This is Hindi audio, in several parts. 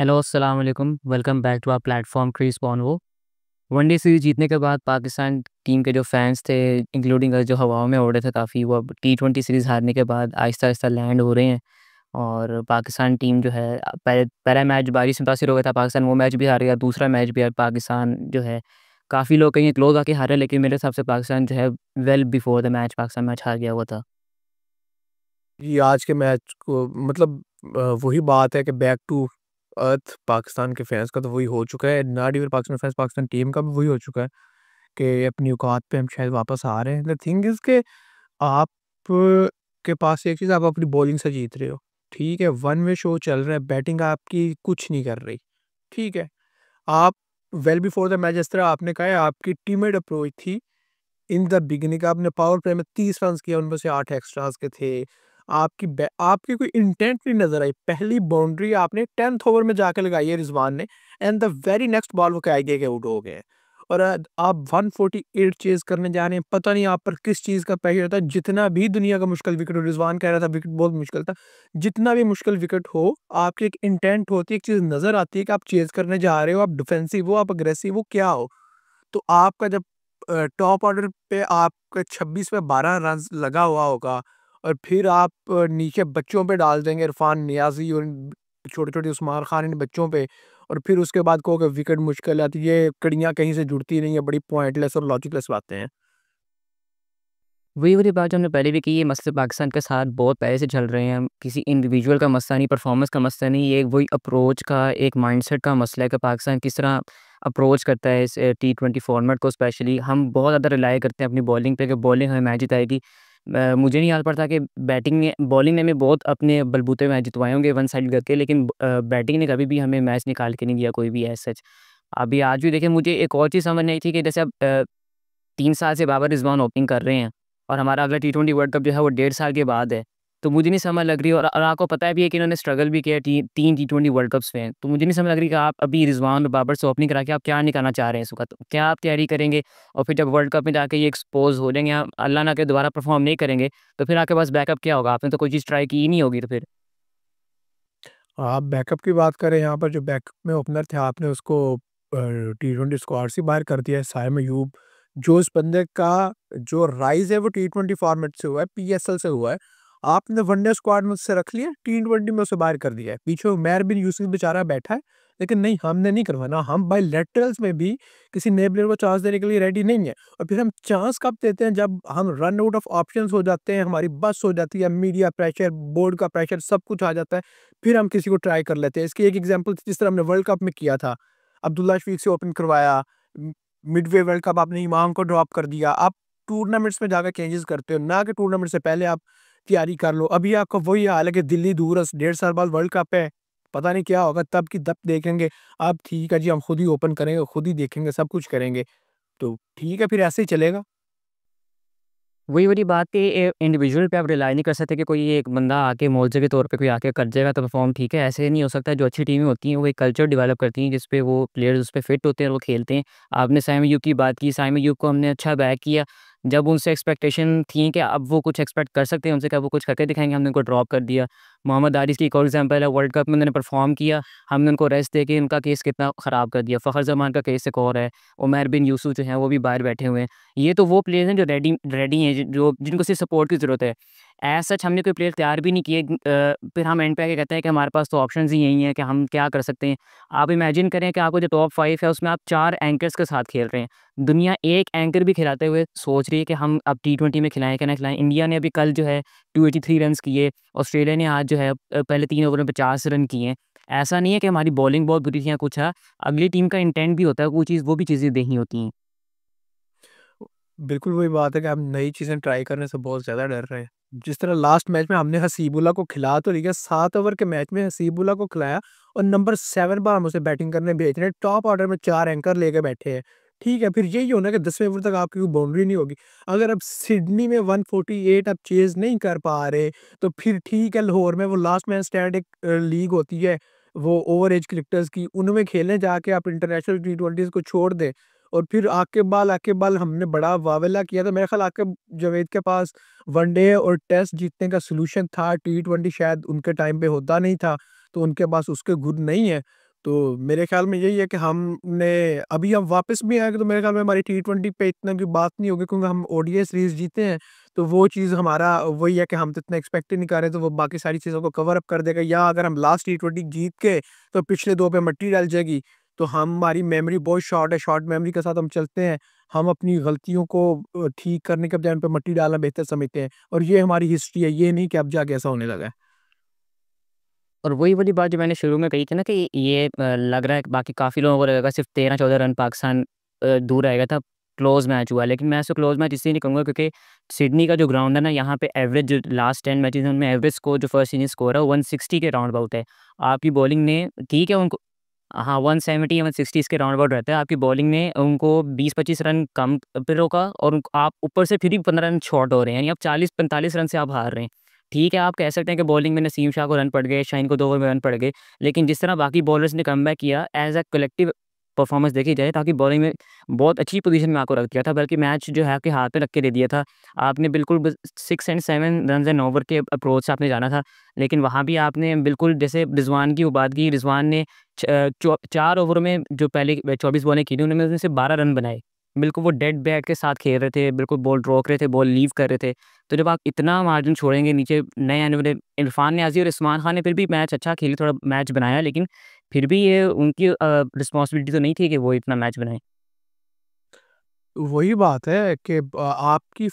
हेलो अस्सलाम वालेकुम welcome back to our platform क्रीज पॉन वो वनडे सीरीज जीतने के बाद पाकिस्तान टीम के जो फैंस थे इंक्लूडिंग जो हवाओं में उड़े रहे थे काफ़ी वो अब टी ट्वेंटी सीरीज़ हारने के बाद आहिस्ता आहिस्ता लैंड हो रहे हैं और पाकिस्तान टीम जो है पहले पहला मैच बारिश मुतासर हो गया था पाकिस्तान वो मैच भी हार गया दूसरा मैच भी पाकिस्तान जो है काफ़ी लोग कहीं क्लोज आके हारे लेकिन मेरे हिसाब से पाकिस्तान जो है well before the match Pakistan match हार गया हुआ था जी आज के मैच को मतलब वही बात है कि बैक टू अर्थ पाकिस्तान के फैंस का तो वही हो चुका है not even Pakistan fans Pakistan team का भी वही हो चुका है कि अपनी औकात पे हम शायद वापस आ रहे हैं द थिंग इज़ के आप के पास एक चीज़ आप अपनी बॉलिंग से जीत रहे हो ठीक है वन वे शो चल रहा है बैटिंग आपकी कुछ नहीं कर रही ठीक है आप वेल बिफोर द मैच जिस तरह आपने कहा है आपकी टीमेड अप्रोच थी इन द बिगनिंग आपने पावर प्ले में तीस रन किया उनमें से आठ एक्स्ट्रास के थे आपकी आपकी कोई इंटेंट नहीं नजर आई पहली बाउंड्री आपने टेंथ ओवर में जाकर लगाई है रिजवान ने and the very next ball वो क्या के आउट हो गए और आप 148 चेज करने जा रहे हैं पता नहीं आप पर किस चीज़ का प्रेशर था जितना भी दुनिया का मुश्किल विकेट हो रिजवान कह रहा था विकेट बहुत मुश्किल था जितना भी मुश्किल विकेट हो आपकी एक इंटेंट होती है एक चीज़ नज़र आती है कि आप चेज करने जा रहे हो आप डिफेंसिव हो आप अग्रेसिव हो क्या हो तो आपका जब टॉप ऑर्डर पे आपका छब्बीस पे बारह रन लगा हुआ होगा और फिर आप नीचे बच्चों पे डाल देंगे इरफान नियाजी और छोटे छोटे उस्मान खान इन बच्चों पे और फिर उसके बाद कहो कि विकेट मुश्किल आती तो ये कड़ियाँ कहीं से जुड़ती नहीं है बड़ी पॉइंटलेस और लॉजिकलेस बातें हैं वही वही बात हमने पहले भी की ये मसले पाकिस्तान के साथ बहुत पहले से चल रहे हैं किसी इंडिविजुअल का मसला नहीं परफॉर्मेंस का मसला नहीं ये वही अप्रोच का एक माइंडसेट का मसला है कि पाकिस्तान किस तरह अप्रोच करता है इस टी ट्वेंटी फॉर्मेट को स्पेशली हम बहुत ज़्यादा रिलाई करते हैं अपनी बॉलिंग पे कि बॉलिंग हमें मैच जिताएगी मुझे नहीं याद पड़ता कि बैटिंग ने बॉलिंग ने हमें बहुत अपने बलबूते मैच जितवाए होंगे वन साइड करके लेकिन बैटिंग ने कभी भी हमें मैच निकाल के नहीं दिया कोई भी एज सच अभी आज भी देखें मुझे एक और चीज़ समझ नहीं थी कि जैसे अब तीन साल से बाबर रिजवान ओपनिंग कर रहे हैं और हमारा अगला टी ट्वेंटी वर्ल्ड कप जो है वो डेढ़ साल के बाद है तो मुझे नहीं समझ लग रही और, और आपको पता है भी है कि इन्होंने स्ट्रगल भी किया टी, तीन टी ट्वेंटी वर्ल्ड कप्स में तो मुझे नहीं समझ लग रही कि आप अभी रिजवान और बाबर से ओपनिंग करा के आप क्या निकालना चाह रहे हैं इस वक्त क्या आप तैयारी करेंगे और फिर जब वर्ल्ड कप में जाके ये एक्सपोज हो जाएंगे आप अल्लाह ना के दोबारा परफॉर्म नहीं करेंगे तो फिर आपके पास बैकअप क्या होगा आपने तो कोई चीज़ ट्राई की ही नहीं होगी तो फिर आप बैकअप की बात करें यहाँ पर जो बैकअप में ओपनर थे आपने उसको टी ट्वेंटी स्क्वाड से बाहर कर दिया है साय यूब जो इस बंदे का जो राइज है वो टी ट्वेंटी फॉर्मेट से हुआ है पी से हुआ है आपने वनडे स्क्वाड में उससे रख लिया टी ट्वेंटी में उसे बाहर कर दिया है पीछे मैर बिन यूसुफ बेचारा बैठा है लेकिन नहीं हमने नहीं करवाना हम बाई लेटरल्स में भी किसी नए प्लेयर को चांस देने के लिए रेडी नहीं है और फिर हम चांस कब देते हैं जब हम रन आउट ऑफ ऑप्शन हो जाते हैं हमारी बस हो जाती है मीडिया प्रेशर बोर्ड का प्रेशर सब कुछ आ जाता है फिर हम किसी को ट्राई कर लेते हैं इसकी एक एग्जाम्पल जिस तरह हमने वर्ल्ड कप में किया था अब्दुल्ला शफीक से ओपन करवाया मिडवे वर्ल्ड कप आपने इमाम को ड्रॉप कर दिया आप टूर्नामेंट्स में जाकर चेंजेस करते हो ना कि टूर्नामेंट से पहले आप तैयारी कर लो अभी आपका वही हाल है कि दिल्ली दूर है डेढ़ साल बाद वर्ल्ड कप है पता नहीं क्या होगा तब की तब देखेंगे अब ठीक है जी हम खुद ही ओपन करेंगे खुद ही देखेंगे सब कुछ करेंगे तो ठीक है फिर ऐसे ही चलेगा वही वही बात है इंडिविजुअल पे आप रिलाई नहीं कर सकते कि कोई एक बंदा आके मोर्चे के तौर पे कोई आके कर जाएगा तो परफॉर्म ठीक है ऐसे नहीं हो सकता जो अच्छी टीमें होती हैं वो एक कल्चर डेवलप करती हैं जिसपे वो प्लेयर्स उस पर फिट होते हैं वो खेलते हैं आपने साइम यूब की बात की साइम यूब को हमने अच्छा बैक किया जब उनसे एक्सपेक्टेशन थी कि अब वो कुछ एक्सपेक्ट कर सकते हैं उनसे क्या वो कुछ करके दिखाएंगे हमने उनको ड्रॉप कर दिया मोहम्मद आरिस की एक और एग्जाम्पल है वर्ल्ड कप में उन्होंने परफॉर्म किया हमने उनको रेस्ट दे के उनका केस कितना ख़राब कर दिया फ़खर जमान का केस एक और है उमैर बिन यूसू जो है वो भी बाहर बैठे हुए हैं ये तो वो प्लेयर्स हैं जो रेडी रेडी हैं जो जिनको सिर्फ सपोर्ट की ज़रूरत है एज सच हमने कोई प्लेयर तैयार भी नहीं किए फिर हम एंड पे आके कहते हैं कि हमारे पास तो ऑप्शन ही यही है कि हम क्या कर सकते हैं आप इमेजिन करें कि आपको जो टॉप फाइव है उसमें आप चार एंकर्स के साथ खेल रहे हैं दुनिया एक एंकर भी खिलाते हुए सोच रही है कि हम अब टी ट्वेंटी में खिलाएं कि ना खिलाएं इंडिया ने अभी कल जो है टू एटी थ्री रन किए ऑस्ट्रेलिया ने आज जो है पहले तीन ओवर में पचास रन किए ऐसा नहीं है कि हमारी बॉलिंग बहुत बुरी थी या कुछ है अगली टीम का इंटेंट भी होता है वो चीज़ वो भी चीज़ें देखनी होती हैं बिल्कुल वही बात है कि आप नई चीज़ें ट्राई करने से बहुत ज़्यादा डर रहे हैं जिस तरह लास्ट मैच में हमने हसीबुल्ला को खिला तो लिखा सात ओवर के मैच में हसीबुल्ला को खिलाया और नंबर सेवन पर हम उसे बैटिंग करने भेज रहे हैं टॉप ऑर्डर में चार एंकर लेके बैठे हैं ठीक है फिर यही होना कि दसवें ओवर तक आपकी कोई बाउंड्री नहीं होगी अगर अब सिडनी में वन फोर्टी एट आप चेज नहीं कर पा रहे तो फिर ठीक है लाहौर में वो लास्ट मैन स्टैंड एक लीग होती है वो ओवर एज क्रिकेटर्स की उनमें खेलने जाके आप इंटरनेशनल टी ट्वेंटीज़ को छोड़ दें और फिर आके बाल आके बाल हमने बड़ा वावेला किया था मेरे ख्याल आके जावेद के पास वनडे और टेस्ट जीतने का सलूशन था टी ट्वेंटी शायद उनके टाइम पे होता नहीं था तो उनके पास उसके गुर नहीं है तो मेरे ख्याल में यही है कि हमने अभी हम वापस भी आएंगे तो मेरे ख्याल में हमारी टी ट्वेंटी पे इतना की बात नहीं होगी क्योंकि हम ओडीए सीरीज जीते हैं तो वो चीज़ हमारा वही है कि हम तो इतना एक्सपेक्ट ही नहीं कर रहे तो वो बाकी सारी चीज़ों को कवर अप कर देगा या अगर हम लास्ट टी ट्वेंटी जीत के तो पिछले दो पे मट्टी डाल जाएगी तो हम हमारी मेमोरी बहुत शॉर्ट है शॉर्ट मेमोरी के साथ हम चलते हैं हम अपनी गलतियों को ठीक करने के बजाय उन पर मट्टी डालना बेहतर समझते हैं और ये हमारी हिस्ट्री है ये नहीं कि अब जाके ऐसा होने लगा है और वही वाली बात जो मैंने शुरू में कही थी ना कि ये लग रहा है बाकी काफ़ी लोगों को लगेगा सिर्फ तेरह चौदह रन पाकिस्तान दूर आएगा था क्लोज मैच हुआ लेकिन मैं ऐसे क्लोज मैच इसलिए नहीं कहूँगा क्योंकि सिडनी का जो ग्राउंड है ना यहाँ पे एवरेज जो लास्ट टेन मैचेस में उनमें एवरेज स्कोर जो फर्स्ट इनिंग स्कोर है वन सिक्सटी के राउंड अबाउट है आपकी बॉलिंग ने ठीक है उनको हाँ वन सेवेंटी वन सिक्सटीज़ के राउंड अबाउट रहता है आपकी बॉलिंग में उनको बीस पच्चीस रन कम पर रोका और आप ऊपर से फिर भी पंद्रह रन शॉर्ट हो रहे हैं यानी आप चालीस पैंतालीस रन से आप हार रहे हैं ठीक है आप कह सकते हैं कि बॉलिंग में नसीम शाह को रन पड़ गए शाइन को दो ओवर में रन पड़ गए लेकिन जिस तरह बाकी बॉलर्स ने कम किया एज अ कलेक्टिव परफॉर्मेंस देखी जाए ताकि बॉलिंग में बहुत अच्छी पोजीशन में आपको रख दिया था बल्कि मैच जो है आपके हाथ पे रख के दे दिया था आपने बिल्कुल six and seven run and over के अप्रोच से आपने जाना था लेकिन वहाँ भी आपने बिल्कुल जैसे रिजवान की उबाद की रिजवान ने चार ओवर में जो पहले चौबीस बॉलें की थी उनमें से बारह रन बनाए बिल्कुल वो डेड बैट के साथ खेल रहे थे बिल्कुल बॉल रोक रहे थे बॉल लीव कर रहे थे तो जब आप इतना मार्जिन छोड़ेंगे नीचे नए आने वाले इरफान न्याजी और इस्मान खान ने फिर भी मैच अच्छा खेले थोड़ा मैच बनाया लेकिन फिर भी ये उनकी रिस्पॉन्सिबिलिटी तो नहीं थी कि वो इतना मैच बनाए वही बात है कि आपकी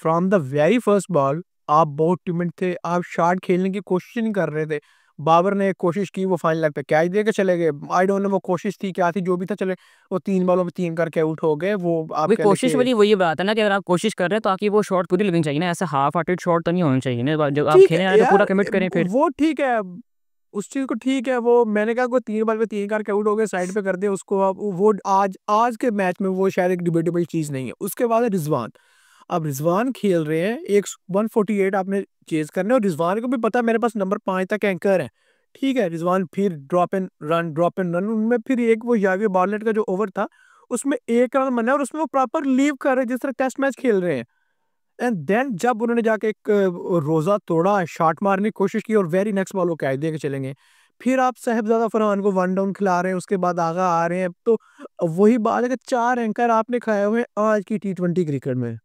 from the very first ball आप बहुत टिमेंट थे आप शार्ट खेलने की कोशिश नहीं कर रहे थे बाबर ने कोशिश की वो फाइनल पे कैच दे के चले गए आई डोंट नो वो कोशिश थी क्या थी जो भी था चले वो तीन बॉलों में तीन करके आउट हो गए वो आप आपकी कोशिश वाली वही बात है ना कि अगर आप कोशिश कर रहे हैं तो आपकी वो शॉट पूरी लगनी चाहिए ना ऐसा हाफ हार्टेड शॉट तो नहीं होना चाहिए ना जब आप खेलने आए तो पूरा कमिट करें फिर वो ठीक है उस चीज को ठीक है वो मैंने कहा को तीन बॉल पे तीन करके आउट हो गए साइड पे कर दे उसको अब वो आज आज के मैच में वो शायद एक डिबेटेबल चीज नहीं है उसके बाद है रिजवान अब रिजवान खेल रहे हैं एक वन फोर्टी एट आपने चेज करने और रिजवान को भी पता है मेरे पास नंबर पाँच तक एंकर है ठीक है रिजवान फिर drop and run drop and run उनमें फिर एक वो यावी बॉलेट का जो ओवर था उसमें एक रन बना और उसमें वो प्रॉपर लीव कर रहे हैं जिस तरह टेस्ट मैच खेल रहे हैं एंड देन जब उन्होंने जाके एक रोज़ा तोड़ा शॉट मारने की कोशिश की और वेरी नेक्स्ट बॉल वो कैच दे के चलेंगे फिर आप साहबजादा फरहान को वन डाउन खिला रहे हैं उसके बाद आगा आ रहे हैं तो वही बात है कि चार एंकर आपने खाए हुए हैं आज की टी ट्वेंटी क्रिकेट में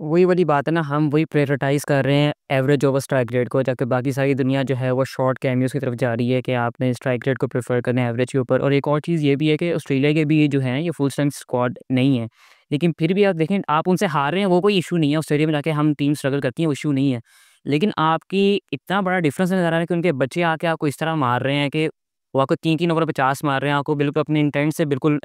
वही वाली बात है ना हम वही प्रेरटाइज कर रहे हैं एवरेज ओवर स्ट्राइक रेट को जबकि बाकी सारी दुनिया जो है वो शॉर्ट कैमियोज की तरफ जा रही है कि आपने स्ट्राइक रेट को प्रेफर करना है एवरेज के ऊपर और एक और चीज़ ये भी है कि ऑस्ट्रेलिया के भी जो हैं ये फुल स्ट्रेंथ स्क्वाड नहीं है लेकिन फिर भी आप देखें आप उनसे हार रहे हैं वो कोई इशू नहीं है ऑस्ट्रेलिया में जाके हम टीम स्ट्रगल करती हैं वो इशू नहीं है लेकिन आपकी इतना बड़ा डिफरेंस नज़र आ रहा है कि उनके बच्चे आके आपको इस तरह मार रहे हैं कि वो आपको तीन तीन ओवर पचास मार रहे हैं आपको बिल्कुल अपने इंटेंट से बिल्कुल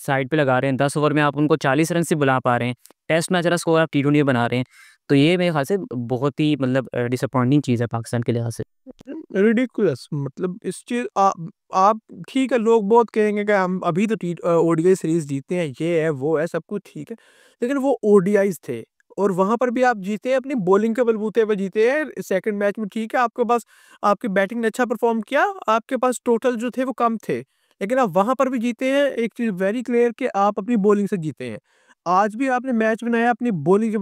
साइड पे लगा रहे हैं दस ओवर में आप उनको चालीस रन से बुला पा रहे हैं टेस्ट मैच रस स्कोर आप टी ट्वेंटी बना रहे हैं तो ये मेरे ख्याल से बहुत ही मतलब डिसअपॉइंटिंग चीज़ है पाकिस्तान के लिहाज से रिडिकुलस मतलब इस चीज़ आ, आप ठीक है लोग बहुत कहेंगे कि हम अभी तो टी ओडीआई सीरीज जीते हैं ये है वो है सब कुछ ठीक है लेकिन वो ओडीआईज थे और वहाँ पर भी आप जीते हैं अपनी बॉलिंग के बलबूते पर जीते हैं सेकंड मैच में ठीक है आपके पास आपकी बैटिंग ने अच्छा परफॉर्म किया आपके पास टोटल जो थे वो कम थे लेकिन आप वहाँ पर भी जीते हैं एक चीज़ वेरी क्लियर कि आप अपनी बॉलिंग से जीते हैं आज भी आपने मैच बनाया अपनी बॉलिंग से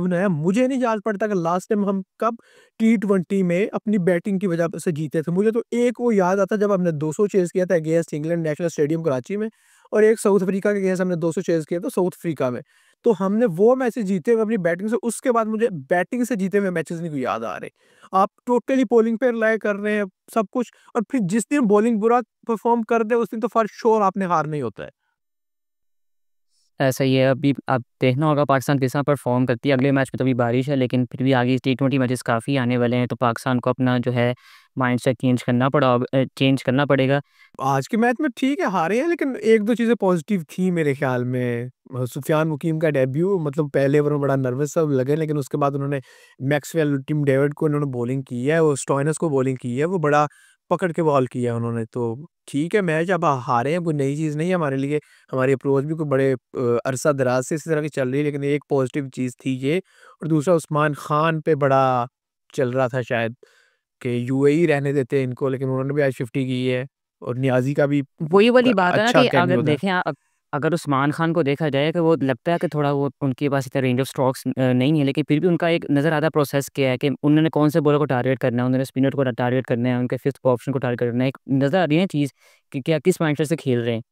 बनाया मुझे नहीं याद पड़ता कि लास्ट टाइम हम कब टी ट्वेंटी में अपनी बैटिंग की वजह से जीते थे मुझे तो एक वो याद आता जब हमने 200 सौ चेज किया था against England National Stadium Karachi में और एक साउथ अफ्रीका के गेंस हमने सौ चेज किया तो साउथ अफ्रीका में तो हमने वो मैचेस जीते हुए अपनी बैटिंग से उसके बाद मुझे बैटिंग से जीते हुए मैचेस नहीं को याद आ रहे आप टोटली बॉलिंग पे रिलाय कर रहे हैं सब कुछ और फिर जिस दिन बॉलिंग बुरा परफॉर्म कर दे उस दिन तो फॉर श्योर आपने हारना ही होता है ऐसा ही है अभी आप देखना होगा पाकिस्तान किस तरह परफॉर्म करती है अगले मैच में तो अभी बारिश है लेकिन फिर भी आगे टी ट्वेंटी मैचेस काफ़ी आने वाले हैं तो पाकिस्तान को अपना जो है माइंड सेट चेंज करना पड़ा चेंज करना पड़ेगा आज के मैच में ठीक है हारे हैं लेकिन एक दो चीज़ें पॉजिटिव थी मेरे ख्याल में सुफियान मुकीम का डेब्यू मतलब पहले ओवर में बड़ा नर्वस सब लगे लेकिन उसके बाद उन्होंने मैक्सवेल टीम डेविड को इन्होंने बॉलिंग की है वो स्टोइनस को बॉलिंग की है वो बड़ा पकड़ के बॉल किया उन्होंने तो ठीक है मैच अब हारे हैं कोई नई चीज़ नहीं है हमारे लिए हमारी अप्रोच भी कोई बड़े अरसा दराज से इसी तरह की चल रही है लेकिन एक पॉजिटिव चीज़ थी ये और दूसरा उस्मान खान पे बड़ा चल रहा था शायद कि यूएई रहने देते हैं इनको लेकिन उन्होंने भी आज शिफ्टी की है और न्याजी का भी वही वाली बात है ना अच्छा कि अगर देखें अगर उस्मान खान को देखा जाए कि वो लगता है कि थोड़ा वो उनके पास इतना रेंज ऑफ स्ट्रॉक्स नहीं है लेकिन फिर भी उनका एक नज़र आता प्रोसेस क्या है कि उन्होंने कौन से बॉलर को टारगेट करना है उन्होंने स्पिनर को टारगेट करना है उनके फिफ्थ ऑप्शन को टारगेट करना है एक नज़र आ रही है चीज़ कि क्या किस माइंड से खेल रहे हैं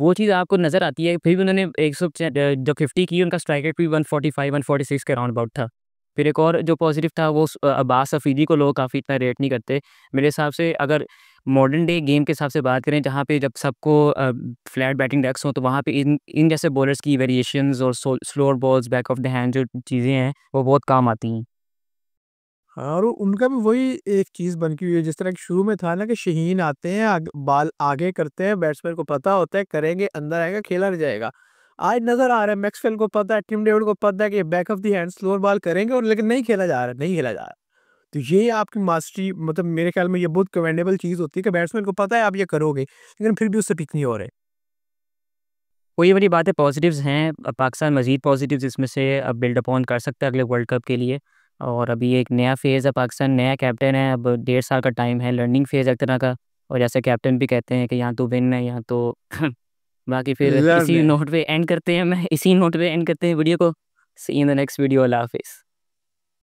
वो चीज़ आपको नज़र आती है फिर भी उन्होंने एक सौ जो फिफ्टी की उनका स्ट्राइक रेट भी one forty five one forty six के राउंड अबाउट था फिर एक और जो पॉजिटिव था वो अब्बास अफीदी को लोग काफ़ी इतना रेट नहीं करते मेरे हिसाब से अगर मॉडर्न डे गेम के हिसाब से बात करें जहाँ पे जब सबको फ्लैट बैटिंग डेस्क हो तो वहाँ पे इन इन जैसे बॉलर्स की वेरिएशन और slower balls back of the hand जो चीज़ें हैं वो बहुत काम आती हैं हाँ और उनका भी वही एक चीज़ बन की हुई है जिस तरह कि शुरू में था ना कि शहीन आते हैं आग, बाल आगे करते हैं बैट्समैन को पता होता है करेंगे अंदर आएगा खेला जाएगा आज नजर आ रहा है मैक्सवेल को पता है टिम डेविड को पता है कि back of the hand slower ball करेंगे और लेकिन नहीं खेला जा रहा है नहीं खेला जा रहा तो ये आपकी मास्टरी मतलब मेरे ख्याल में ये बहुत कमेंडेबल चीज़ होती है कि बैट्समैन को पता है आप ये करोगे लेकिन फिर भी उससे पिक नहीं हो रहे कोई बड़ी बातें पॉजिटिव्स हैं पाकिस्तान मज़ीद पॉजिटिव्स इसमें से अब बिल्डअप ऑन कर सकता है अगले वर्ल्ड कप के लिए और अभी एक नया फेज़ है पाकिस्तान नया कैप्टन है अब डेढ़ साल का टाइम है लर्निंग फेज़ एक तरह का और जैसे कैप्टन भी कहते हैं कि यहाँ तो विन है यहाँ तो बाकी फिर इसी नोट पे एंड करते हैं मैं इसी नोट पे एंड करते हैं वीडियो को see in the next video अल्लाह हाफिज़